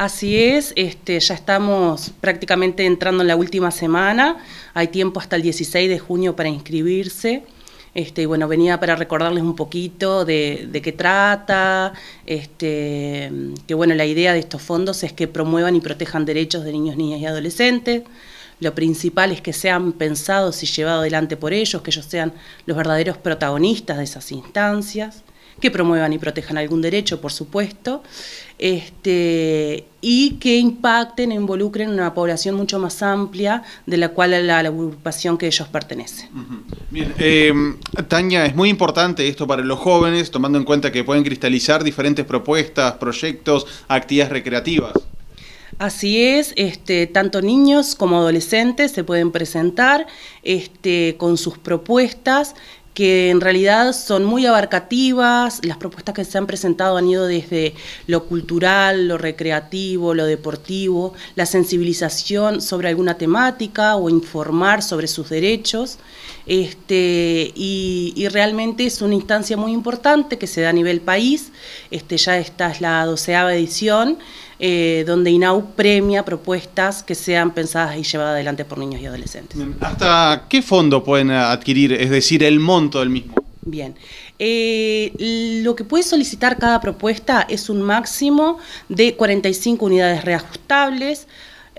Así es, este, ya estamos prácticamente entrando en la última semana, hay tiempo hasta el 16 de junio para inscribirse. Este, bueno, venía para recordarles un poquito de, qué trata, este, que bueno, la idea de estos fondos es que promuevan y protejan derechos de niños, niñas y adolescentes. Lo principal es que sean pensados y llevados adelante por ellos, que ellos sean los verdaderos protagonistas de esas instancias que promuevan y protejan algún derecho, por supuesto, este, y que impacten e involucren una población mucho más amplia de la cual la, agrupación que ellos pertenecen. Bien, eh, Tania, es muy importante esto para los jóvenes, tomando en cuenta que pueden cristalizar diferentes propuestas, proyectos, actividades recreativas. Así es, este, tanto niños como adolescentes se pueden presentar este, con sus propuestas que en realidad son muy abarcativas, las propuestas que se han presentado han ido desde lo cultural, lo recreativo, lo deportivo, la sensibilización sobre alguna temática o informar sobre sus derechos, este, y, realmente es una instancia muy importante que se da a nivel país, este, ya esta es la doceava edición, eh, donde INAU premia propuestas que sean pensadas y llevadas adelante por niños y adolescentes. ¿Hasta qué fondo pueden adquirir, es decir, el monto del mismo? Bien, eh, lo que puede solicitar cada propuesta es un máximo de 45 unidades reajustables,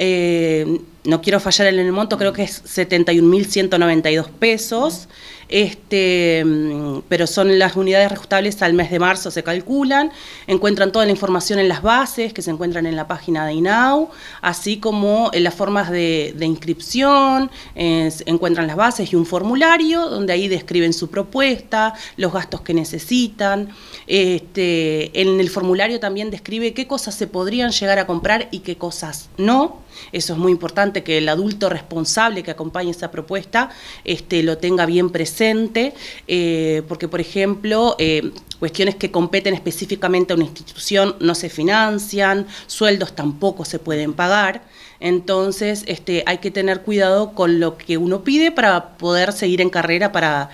eh, no quiero fallar en el monto, creo que es 71.192 pesos, este, mm, pero son las unidades reajustables al mes de marzo, se calculan, encuentran toda la información en las bases que se encuentran en la página de INAU, así como en las formas de, inscripción, eh, encuentran las bases y un formulario donde ahí describen su propuesta, los gastos que necesitan, este, en el formulario también describe qué cosas se podrían llegar a comprar y qué cosas no. Eso es muy importante, que el adulto responsable que acompañe esa propuesta este, lo tenga bien presente, eh, porque, por ejemplo, eh, cuestiones que competen específicamente a una institución no se financian, sueldos tampoco se pueden pagar. Entonces, este, hay que tener cuidado con lo que uno pide para poder seguir en carrera para,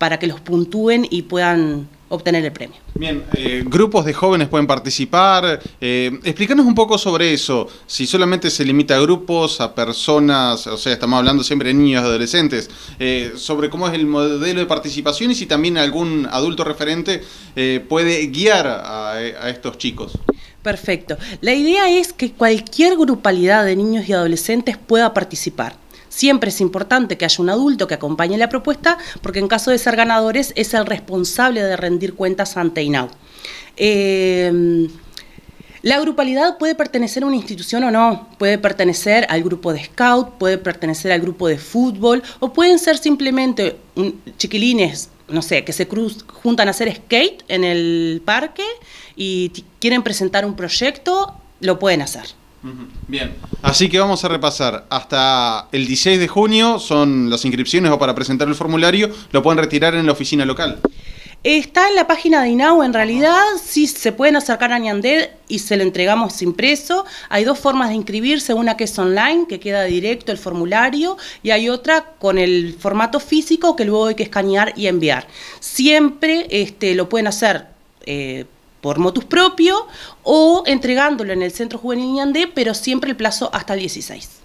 para que los puntúen y puedan obtener el premio. Bien, eh, grupos de jóvenes pueden participar. Eh, explícanos un poco sobre eso. Si solamente se limita a grupos, a personas, o sea, estamos hablando siempre de niños y adolescentes, eh, sobre cómo es el modelo de participación y si también algún adulto referente puede guiar a estos chicos. Perfecto. La idea es que cualquier grupalidad de niños y adolescentes pueda participar. Siempre es importante que haya un adulto que acompañe la propuesta, porque en caso de ser ganadores es el responsable de rendir cuentas ante INAU. Em, la grupalidad puede pertenecer a una institución o no, puede pertenecer al grupo de scout, puede pertenecer al grupo de fútbol o pueden ser simplemente chiquilines, no sé, que se cruz, juntan a hacer skate en el parque y quieren presentar un proyecto, lo pueden hacer. Bien, así que vamos a repasar. Hasta el 16 de junio son las inscripciones o para presentar el formulario, lo pueden retirar en la oficina local. Está en la página de INAU, en realidad, sí se pueden acercar a Ñandel y se lo entregamos impreso. Hay dos formas de inscribirse, una que es online, que queda directo el formulario, y hay otra con el formato físico que luego hay que escanear y enviar. Siempre este, lo pueden hacer eh, por motus propio o entregándolo en el Centro Juvenil Ñandé, pero siempre el plazo hasta el 16.